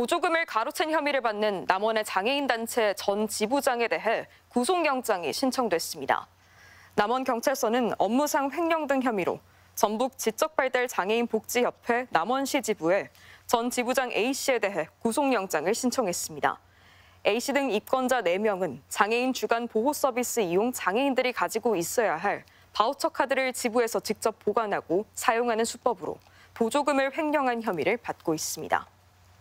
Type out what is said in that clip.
보조금을 가로챈 혐의를 받는 남원의 장애인단체 전 지부장에 대해 구속영장이 신청됐습니다. 남원경찰서는 업무상 횡령 등 혐의로 전북 지적발달 장애인 복지협회 남원시 지부에 전 지부장 A씨에 대해 구속영장을 신청했습니다. A씨 등 입건자 4명은 장애인 주간 보호 서비스 이용 장애인들이 가지고 있어야 할 바우처 카드를 지부에서 직접 보관하고 사용하는 수법으로 보조금을 횡령한 혐의를 받고 있습니다.